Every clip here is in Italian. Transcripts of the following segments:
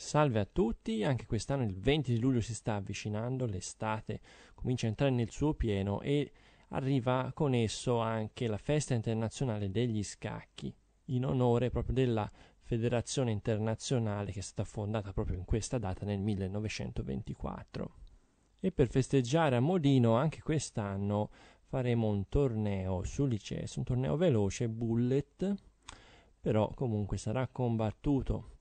Salve a tutti, anche quest'anno il 20 di luglio si sta avvicinando, l'estate comincia a entrare nel suo pieno e arriva con esso anche la festa internazionale degli scacchi, in onore proprio della federazione internazionale che è stata fondata proprio in questa data nel 1924. E per festeggiare a Modino anche quest'anno faremo un torneo su Lices, un torneo veloce, bullet, però comunque sarà combattuto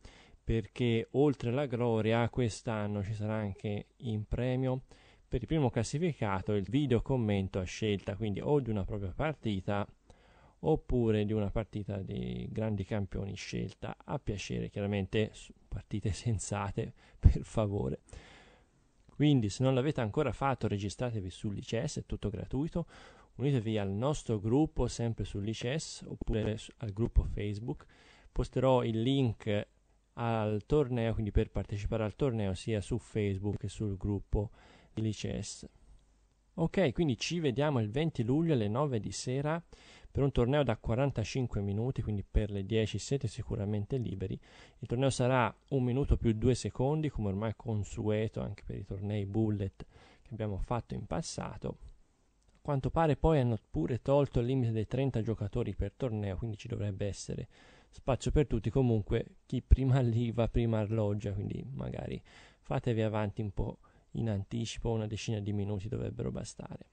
perché oltre alla gloria quest'anno ci sarà anche in premio per il primo classificato il video commento a scelta, quindi o di una propria partita oppure di una partita di grandi campioni scelta a piacere, chiaramente partite sensate per favore. Quindi se non l'avete ancora fatto registratevi sull'ICS, è tutto gratuito, unitevi al nostro gruppo sempre sull'ICS oppure al gruppo Facebook, posterò il link al torneo, quindi per partecipare al torneo sia su Facebook che sul gruppo di Lices. Ok, quindi ci vediamo il 20 luglio alle 9 di sera per un torneo da 45 minuti, quindi per le 10 siete sicuramente liberi. Il torneo sarà un minuto più due secondi, come ormai consueto anche per i tornei bullet che abbiamo fatto in passato quanto pare poi hanno pure tolto il limite dei 30 giocatori per torneo, quindi ci dovrebbe essere spazio per tutti. Comunque chi prima arriva prima alloggia, quindi magari fatevi avanti un po' in anticipo, una decina di minuti dovrebbero bastare.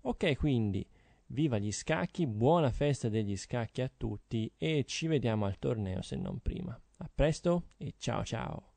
Ok, quindi viva gli scacchi, buona festa degli scacchi a tutti e ci vediamo al torneo se non prima. A presto e ciao ciao!